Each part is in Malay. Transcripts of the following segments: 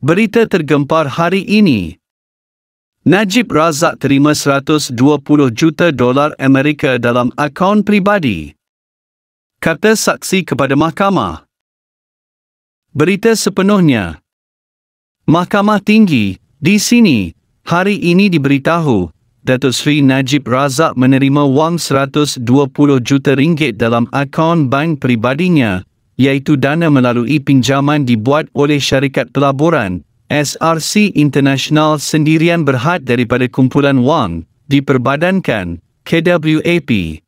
Berita tergempar hari ini. Najib Razak terima 120 juta dolar Amerika dalam akaun pribadi. Kata saksi kepada mahkamah. Berita sepenuhnya. Mahkamah Tinggi, di sini, hari ini diberitahu, Datuk Sri Najib Razak menerima wang 120 juta ringgit dalam akaun bank pribadinya iaitu dana melalui pinjaman dibuat oleh syarikat pelaburan SRC International sendirian berhad daripada kumpulan wang diperbadankan KWAP.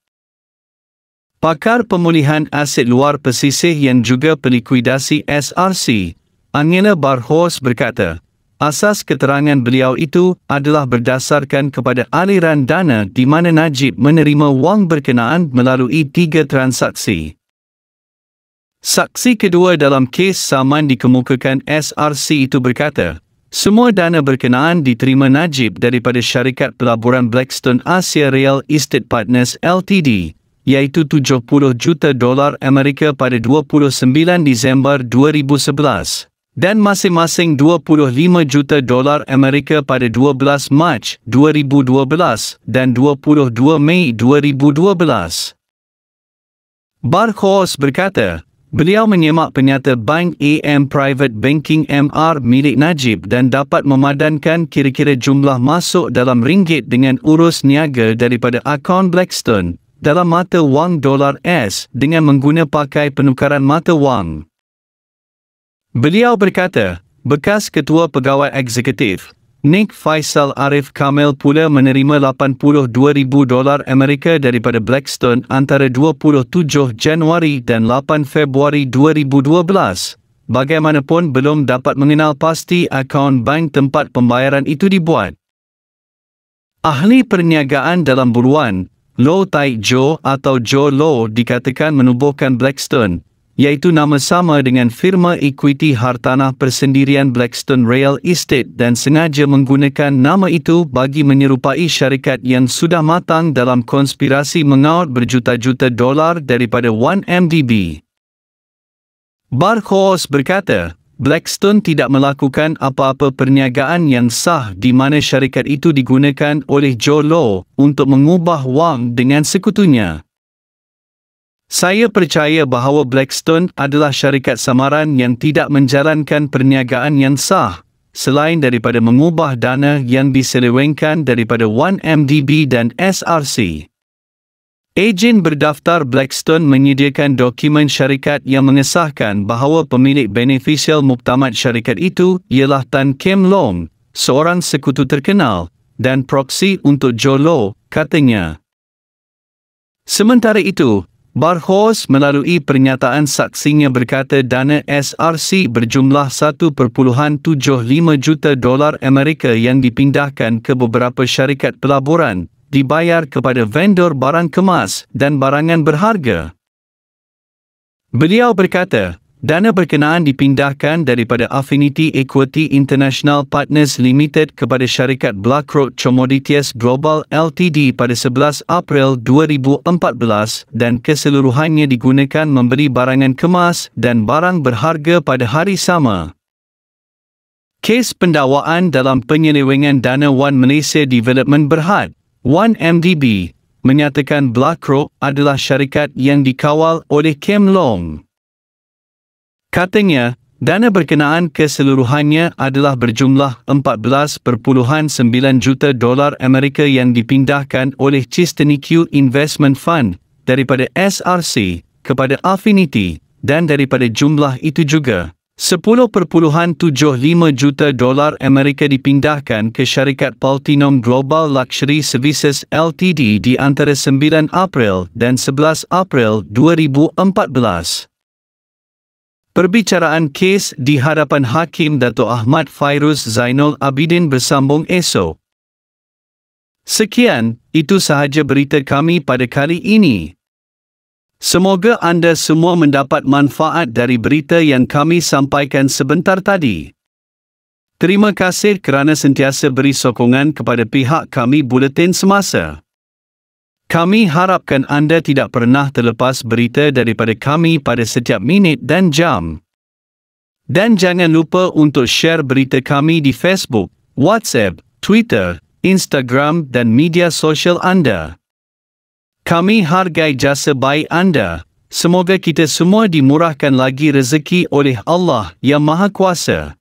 Pakar pemulihan aset luar pesisih yang juga pelikuidasi SRC, Angela Barhos berkata, asas keterangan beliau itu adalah berdasarkan kepada aliran dana di mana Najib menerima wang berkenaan melalui tiga transaksi. Saksi kedua dalam kes saman dikemukakan SRC itu berkata, semua dana berkenaan diterima Najib daripada syarikat pelaburan Blackstone Asia Real Estate Partners LTD, iaitu 70 juta dolar Amerika pada 29 Disember 2011 dan masing-masing 25 juta dolar Amerika pada 12 Mac 2012 dan 22 Mei 2012. Barkhos berkata, Beliau menyemak penyata Bank AM Private Banking MR milik Najib dan dapat memadankan kira-kira jumlah masuk dalam ringgit dengan urus niaga daripada akaun Blackstone dalam mata wang dolar S dengan menggunakan pakai penukaran mata wang. Beliau berkata, bekas ketua pegawai eksekutif, Nick Faisal Arif Kamel pula menerima 82,000 dolar Amerika daripada Blackstone antara 27 Januari dan 8 Februari 2012. Bagaimanapun belum dapat mengenal pasti akaun bank tempat pembayaran itu dibuat. Ahli perniagaan dalam buruan, Low Tai Jo atau Jo Low dikatakan menubuhkan Blackstone, Yaitu nama sama dengan firma equity hartanah persendirian Blackstone Real Estate dan sengaja menggunakan nama itu bagi menyerupai syarikat yang sudah matang dalam konspirasi mengaut berjuta-juta dolar daripada 1MDB. Barkhos berkata, Blackstone tidak melakukan apa-apa perniagaan yang sah di mana syarikat itu digunakan oleh Joe Lowe untuk mengubah wang dengan sekutunya. Saya percaya bahawa Blackstone adalah syarikat samaran yang tidak menjalankan perniagaan yang sah selain daripada mengubah dana yang diselewengkan daripada 1MDB dan SRC. Ejen berdaftar Blackstone menyediakan dokumen syarikat yang mengesahkan bahawa pemilik beneficial muktamad syarikat itu ialah Tan Kim Long, seorang sekutu terkenal, dan proksi untuk Joe Lo, katanya. Sementara itu, Barhos melalui pernyataan saksinya berkata dana SRC berjumlah 1.75 juta dolar Amerika yang dipindahkan ke beberapa syarikat pelaburan, dibayar kepada vendor barang kemas dan barangan berharga. Beliau berkata, Dana berkenaan dipindahkan daripada Affinity Equity International Partners Limited kepada syarikat BlackRock Commodities Global LTD pada 11 April 2014 dan keseluruhannya digunakan memberi barangan kemas dan barang berharga pada hari sama. Kes pendakwaan dalam penyelewengan dana One Malaysia Development Berhad, 1MDB, menyatakan BlackRock adalah syarikat yang dikawal oleh Kem Long. Katanya, dana berkenaan keseluruhannya adalah berjumlah 14.9 juta dolar Amerika yang dipindahkan oleh Q Investment Fund daripada SRC kepada Affinity dan daripada jumlah itu juga. 10.75 juta dolar Amerika dipindahkan ke syarikat Paltinum Global Luxury Services LTD di antara 9 April dan 11 April 2014. Perbicaraan kes di hadapan Hakim Dato' Ahmad Fairuz Zainul Abidin bersambung esok. Sekian, itu sahaja berita kami pada kali ini. Semoga anda semua mendapat manfaat dari berita yang kami sampaikan sebentar tadi. Terima kasih kerana sentiasa beri sokongan kepada pihak kami Buletin Semasa. Kami harapkan anda tidak pernah terlepas berita daripada kami pada setiap minit dan jam. Dan jangan lupa untuk share berita kami di Facebook, WhatsApp, Twitter, Instagram dan media sosial anda. Kami hargai jasa baik anda. Semoga kita semua dimurahkan lagi rezeki oleh Allah Yang Maha Kuasa.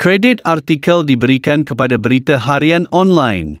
Kredit artikel diberikan kepada berita harian online.